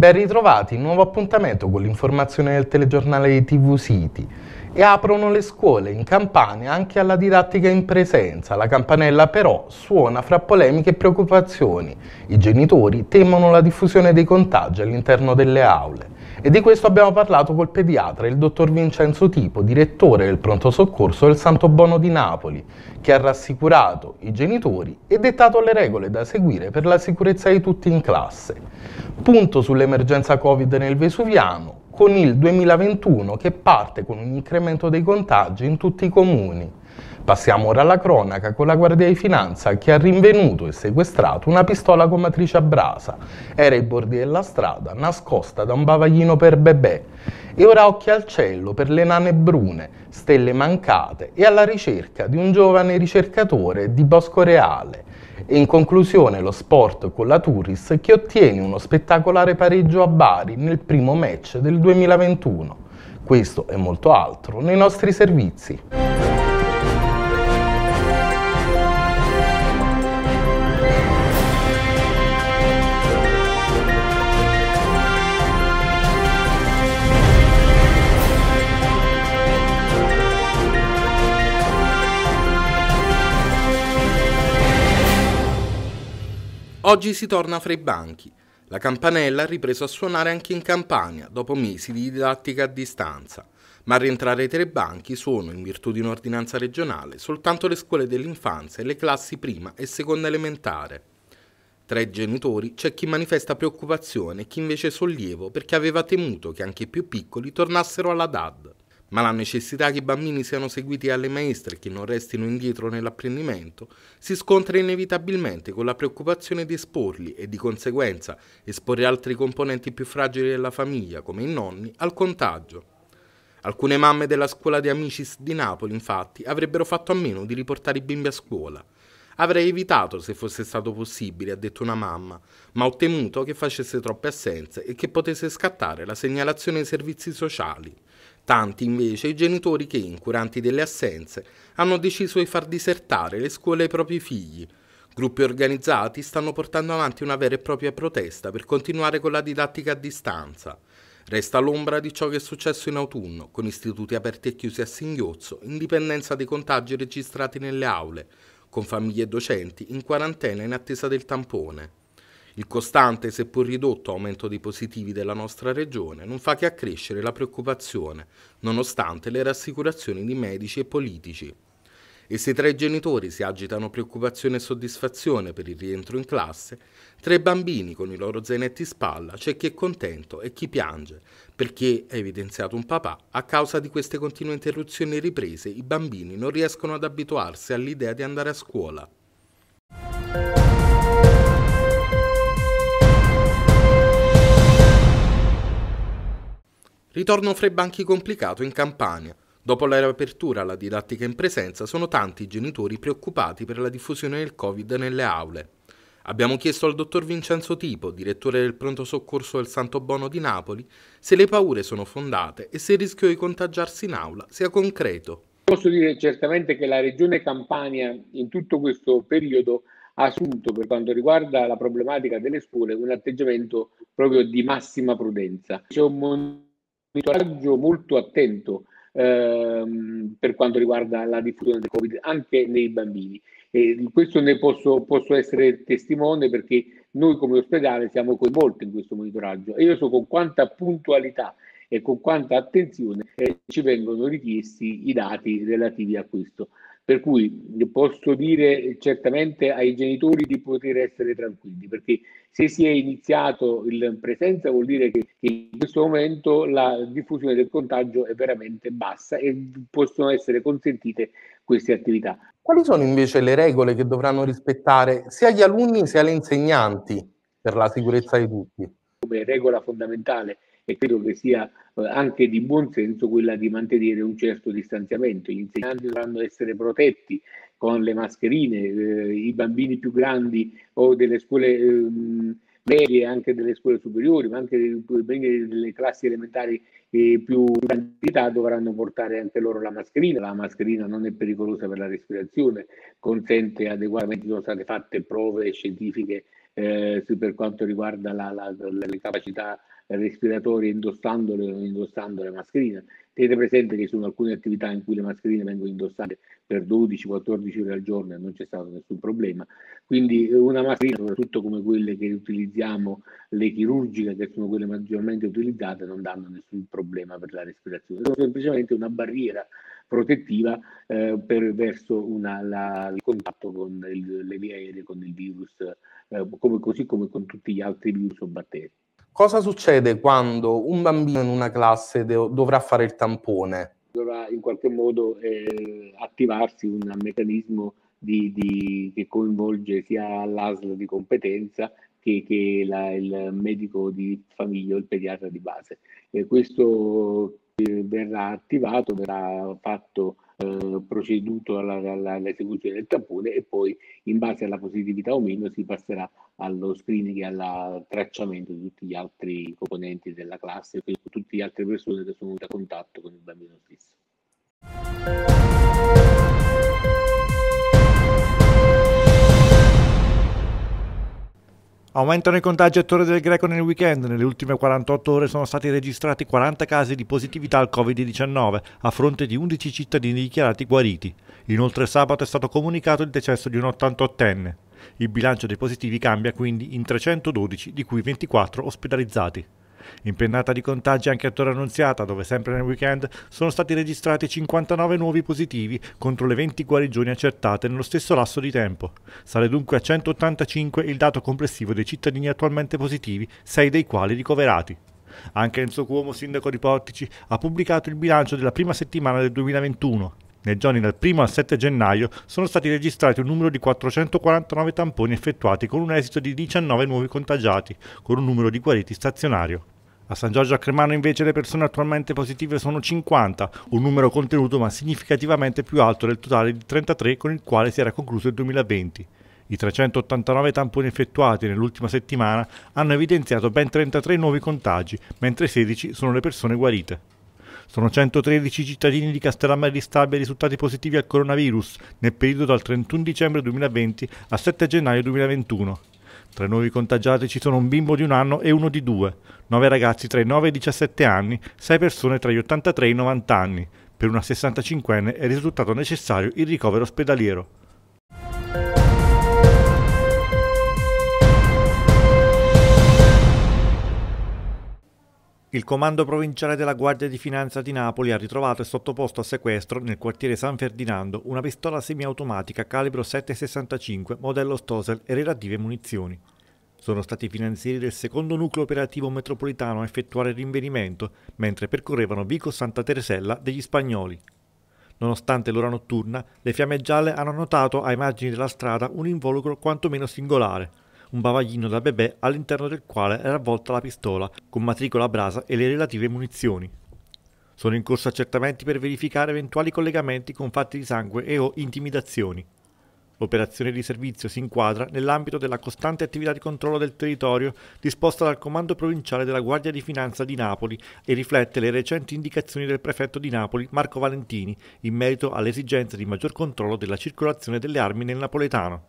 Ben ritrovati, nuovo appuntamento con l'informazione del telegiornale di TV City. E aprono le scuole in Campania anche alla didattica in presenza. La campanella però suona fra polemiche e preoccupazioni. I genitori temono la diffusione dei contagi all'interno delle aule. E di questo abbiamo parlato col pediatra, il dottor Vincenzo Tipo, direttore del pronto soccorso del Santo Bono di Napoli, che ha rassicurato i genitori e dettato le regole da seguire per la sicurezza di tutti in classe. Punto sull'emergenza Covid nel Vesuviano, con il 2021 che parte con un incremento dei contagi in tutti i comuni. Passiamo ora alla cronaca con la Guardia di Finanza che ha rinvenuto e sequestrato una pistola con matrice a brasa. Era ai bordi della strada, nascosta da un bavaglino per bebè. E ora occhi al cielo per le nane brune, stelle mancate e alla ricerca di un giovane ricercatore di Bosco Reale. E in conclusione lo sport con la Turris che ottiene uno spettacolare pareggio a Bari nel primo match del 2021. Questo e molto altro nei nostri servizi. Oggi si torna fra i banchi. La campanella ha ripreso a suonare anche in Campania, dopo mesi di didattica a distanza. Ma a rientrare tra i banchi sono, in virtù di un'ordinanza regionale, soltanto le scuole dell'infanzia e le classi prima e seconda elementare. Tra i genitori c'è chi manifesta preoccupazione e chi invece sollievo perché aveva temuto che anche i più piccoli tornassero alla DAD ma la necessità che i bambini siano seguiti dalle maestre e che non restino indietro nell'apprendimento si scontra inevitabilmente con la preoccupazione di esporli e di conseguenza esporre altri componenti più fragili della famiglia, come i nonni, al contagio. Alcune mamme della scuola di Amicis di Napoli, infatti, avrebbero fatto a meno di riportare i bimbi a scuola, Avrei evitato se fosse stato possibile, ha detto una mamma, ma ho temuto che facesse troppe assenze e che potesse scattare la segnalazione ai servizi sociali. Tanti invece i genitori che, incuranti delle assenze, hanno deciso di far disertare le scuole ai propri figli. Gruppi organizzati stanno portando avanti una vera e propria protesta per continuare con la didattica a distanza. Resta l'ombra di ciò che è successo in autunno, con istituti aperti e chiusi a singhiozzo, in dipendenza dei contagi registrati nelle aule, con famiglie e docenti in quarantena in attesa del tampone. Il costante, seppur ridotto, aumento dei positivi della nostra regione non fa che accrescere la preoccupazione, nonostante le rassicurazioni di medici e politici. E se tra i genitori si agitano preoccupazione e soddisfazione per il rientro in classe, tra i bambini con i loro zainetti spalla c'è chi è contento e chi piange, perché, ha evidenziato un papà, a causa di queste continue interruzioni e riprese i bambini non riescono ad abituarsi all'idea di andare a scuola. Ritorno fra i banchi complicato in Campania. Dopo la riapertura alla didattica in presenza sono tanti i genitori preoccupati per la diffusione del Covid nelle aule. Abbiamo chiesto al dottor Vincenzo Tipo, direttore del pronto soccorso del Santo Bono di Napoli, se le paure sono fondate e se il rischio di contagiarsi in aula sia concreto. Posso dire certamente che la regione Campania in tutto questo periodo ha assunto per quanto riguarda la problematica delle scuole un atteggiamento proprio di massima prudenza. C'è un monitoraggio molto attento ehm, per quanto riguarda la diffusione del Covid anche nei bambini. E questo ne posso, posso, essere testimone perché noi come ospedale siamo coinvolti in questo monitoraggio e io so con quanta puntualità e con quanta attenzione eh, ci vengono richiesti i dati relativi a questo. Per cui posso dire certamente ai genitori di poter essere tranquilli, perché se si è iniziato in presenza vuol dire che in questo momento la diffusione del contagio è veramente bassa e possono essere consentite queste attività. Quali sono invece le regole che dovranno rispettare sia gli alunni sia le insegnanti per la sicurezza di tutti? Come regola fondamentale e credo che sia eh, anche di buon senso quella di mantenere un certo distanziamento. Gli insegnanti dovranno essere protetti con le mascherine, eh, i bambini più grandi o delle scuole eh, medie, anche delle scuole superiori, ma anche delle classi elementari eh, più grandi dovranno portare anche loro la mascherina. La mascherina non è pericolosa per la respirazione, consente adeguatamente, sono state fatte prove scientifiche eh, per quanto riguarda la, la, le capacità respiratorie indossando le, indossando le mascherine Tenete presente che ci sono alcune attività in cui le mascherine vengono indossate per 12-14 ore al giorno e non c'è stato nessun problema. Quindi eh, una mascherina, soprattutto come quelle che utilizziamo, le chirurgiche, che sono quelle maggiormente utilizzate, non danno nessun problema per la respirazione. Sono semplicemente una barriera protettiva eh, per, verso una, la, il contatto con il, le vie aeree, con il virus, eh, come, così come con tutti gli altri virus o batteri. Cosa succede quando un bambino in una classe dovrà fare il tampone? Dovrà in qualche modo eh, attivarsi un meccanismo di, di, che coinvolge sia l'ASL di competenza che, che la, il medico di famiglia o il pediatra di base. Eh, questo eh, verrà attivato, verrà fatto eh, proceduto alla, alla, all'esecuzione del tampone e poi in base alla positività o meno si passerà allo screening e al tracciamento di tutti gli altri componenti della classe, e di tutte le altre persone che sono venute a contatto con il bambino stesso. Aumentano i contagi a Torre del Greco nel weekend. Nelle ultime 48 ore sono stati registrati 40 casi di positività al Covid-19, a fronte di 11 cittadini dichiarati guariti. Inoltre sabato è stato comunicato il decesso di un 88enne. Il bilancio dei positivi cambia quindi in 312, di cui 24 ospedalizzati. Impennata di contagi anche a Torre Annunziata, dove sempre nel weekend sono stati registrati 59 nuovi positivi contro le 20 guarigioni accertate nello stesso lasso di tempo. Sale dunque a 185 il dato complessivo dei cittadini attualmente positivi, 6 dei quali ricoverati. Anche Enzo Cuomo, sindaco di Portici, ha pubblicato il bilancio della prima settimana del 2021. Nei giorni dal 1 al 7 gennaio sono stati registrati un numero di 449 tamponi effettuati con un esito di 19 nuovi contagiati, con un numero di guariti stazionario. A San Giorgio a Cremano invece le persone attualmente positive sono 50, un numero contenuto ma significativamente più alto del totale di 33 con il quale si era concluso il 2020. I 389 tamponi effettuati nell'ultima settimana hanno evidenziato ben 33 nuovi contagi, mentre 16 sono le persone guarite. Sono 113 cittadini di Castellammare di Stabia risultati positivi al coronavirus nel periodo dal 31 dicembre 2020 al 7 gennaio 2021. Tra i nuovi contagiati ci sono un bimbo di un anno e uno di due, nove ragazzi tra i 9 e i 17 anni, sei persone tra gli 83 e i 90 anni. Per una 65enne è risultato necessario il ricovero ospedaliero. Il comando provinciale della Guardia di Finanza di Napoli ha ritrovato e sottoposto a sequestro nel quartiere San Ferdinando una pistola semiautomatica calibro 7,65 modello Stosel e relative munizioni. Sono stati i finanzieri del secondo nucleo operativo metropolitano a effettuare il rinvenimento mentre percorrevano Vico Santa Teresella degli Spagnoli. Nonostante l'ora notturna, le fiamme gialle hanno notato ai margini della strada un involucro quantomeno singolare, un bavaglino da bebè all'interno del quale era avvolta la pistola con matricola a brasa e le relative munizioni. Sono in corso accertamenti per verificare eventuali collegamenti con fatti di sangue e o intimidazioni. L'operazione di servizio si inquadra nell'ambito della costante attività di controllo del territorio disposta dal Comando Provinciale della Guardia di Finanza di Napoli e riflette le recenti indicazioni del prefetto di Napoli Marco Valentini in merito all'esigenza di maggior controllo della circolazione delle armi nel napoletano.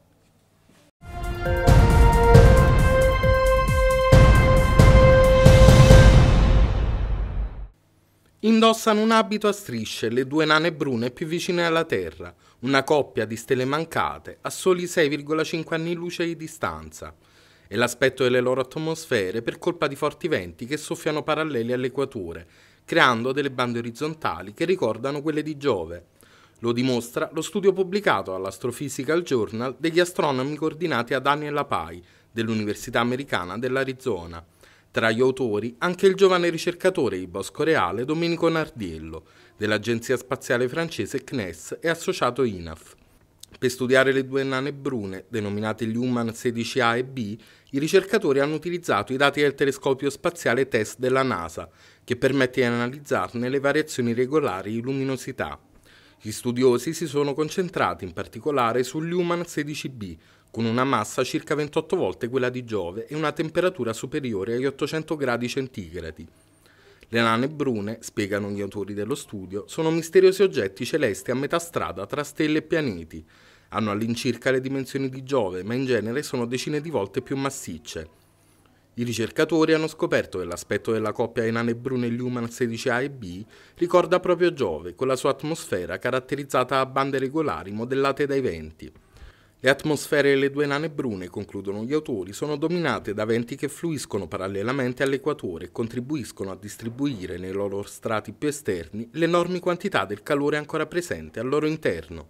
Indossano un abito a strisce le due nane brune più vicine alla Terra, una coppia di stelle mancate a soli 6,5 anni luce di distanza. E l'aspetto delle loro atmosfere per colpa di forti venti che soffiano paralleli all'equatore, creando delle bande orizzontali che ricordano quelle di Giove. Lo dimostra lo studio pubblicato all'Astrophysical Journal degli astronomi coordinati da Daniel Pai dell'Università Americana dell'Arizona. Tra gli autori anche il giovane ricercatore di Bosco Reale Domenico Nardiello, dell'agenzia spaziale francese CNES e associato INAF. Per studiare le due nane brune, denominate gli Human 16A e B, i ricercatori hanno utilizzato i dati del telescopio spaziale TESS della NASA, che permette di analizzarne le variazioni regolari di luminosità. Gli studiosi si sono concentrati in particolare sugli Human 16B, con una massa circa 28 volte quella di Giove e una temperatura superiore agli 800 gradi centigradi. Le nane brune, spiegano gli autori dello studio, sono misteriosi oggetti celesti a metà strada tra stelle e pianeti. Hanno all'incirca le dimensioni di Giove, ma in genere sono decine di volte più massicce. I ricercatori hanno scoperto che l'aspetto della coppia nane Brune Luman 16A e B ricorda proprio Giove, con la sua atmosfera caratterizzata da bande regolari modellate dai venti. Le atmosfere e le due nane brune, concludono gli autori, sono dominate da venti che fluiscono parallelamente all'equatore e contribuiscono a distribuire nei loro strati più esterni le enormi quantità del calore ancora presente al loro interno.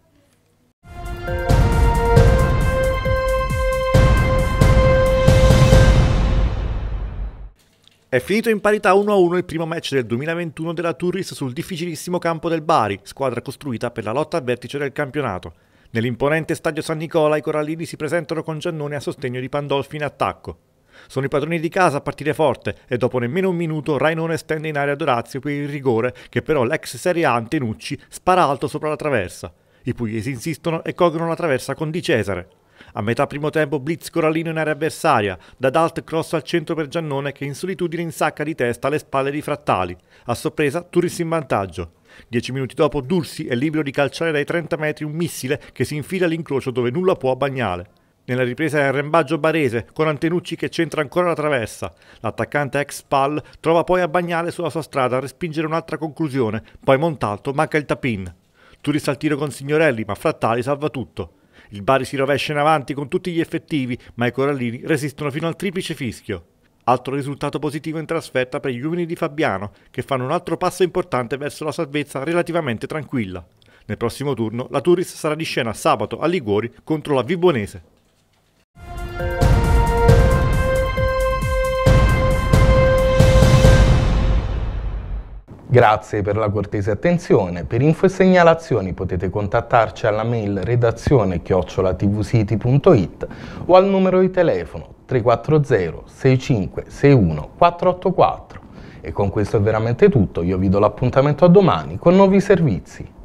È finito in parità 1-1 il primo match del 2021 della Turris sul difficilissimo campo del Bari, squadra costruita per la lotta al vertice del campionato. Nell'imponente stadio San Nicola i corallini si presentano con Giannone a sostegno di Pandolfi in attacco. Sono i padroni di casa a partire forte e dopo nemmeno un minuto Rainone stende in aria Dorazio per il rigore che però l'ex Serie A Antenucci spara alto sopra la traversa. I pugliesi insistono e colgono la traversa con Di Cesare. A metà primo tempo blitz Corallino in area avversaria, da Dalt cross al centro per Giannone che in solitudine insacca di testa alle spalle di Frattali. A sorpresa Turis in vantaggio. Dieci minuti dopo Dursi è libero di calciare dai 30 metri un missile che si infila all'incrocio dove nulla può bagnare. Nella ripresa è rembaggio barese, con Antenucci che centra ancora la traversa. L'attaccante ex Pal trova poi a bagnare sulla sua strada a respingere un'altra conclusione, poi Montalto manca il tapin. Turis al tiro con Signorelli, ma Frattali salva tutto. Il Bari si rovescia in avanti con tutti gli effettivi, ma i Corallini resistono fino al triplice fischio. Altro risultato positivo in trasferta per gli uomini di Fabiano, che fanno un altro passo importante verso la salvezza relativamente tranquilla. Nel prossimo turno la Turis sarà di scena sabato a Liguori contro la Vibonese. Grazie per la cortese attenzione. Per info e segnalazioni potete contattarci alla mail redazione chiocciolatvsiti.it o al numero di telefono 340 65 61 484. E con questo è veramente tutto, io vi do l'appuntamento a domani con nuovi servizi.